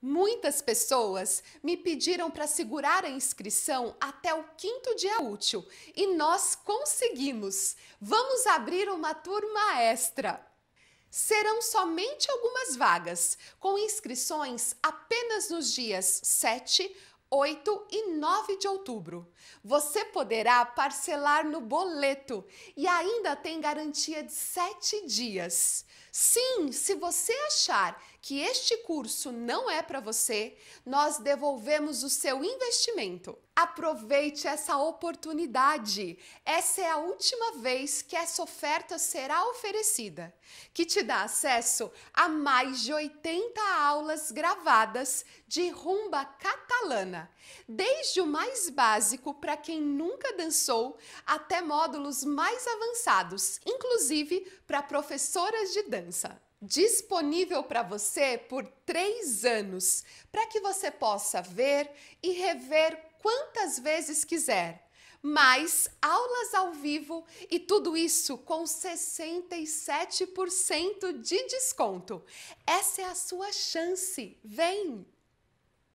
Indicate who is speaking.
Speaker 1: Muitas pessoas me pediram para segurar a inscrição até o quinto dia útil e nós conseguimos! Vamos abrir uma turma extra! Serão somente algumas vagas, com inscrições apenas nos dias 7, 8 e 9 de outubro. Você poderá parcelar no boleto e ainda tem garantia de 7 dias. Sim, se você achar que este curso não é para você, nós devolvemos o seu investimento. Aproveite essa oportunidade. Essa é a última vez que essa oferta será oferecida, que te dá acesso a mais de 80 aulas gravadas de rumba catalana, desde o mais básico para quem nunca dançou até módulos mais avançados, inclusive para professoras de dança disponível para você por três anos, para que você possa ver e rever quantas vezes quiser. Mais aulas ao vivo e tudo isso com 67% de desconto. Essa é a sua chance. Vem!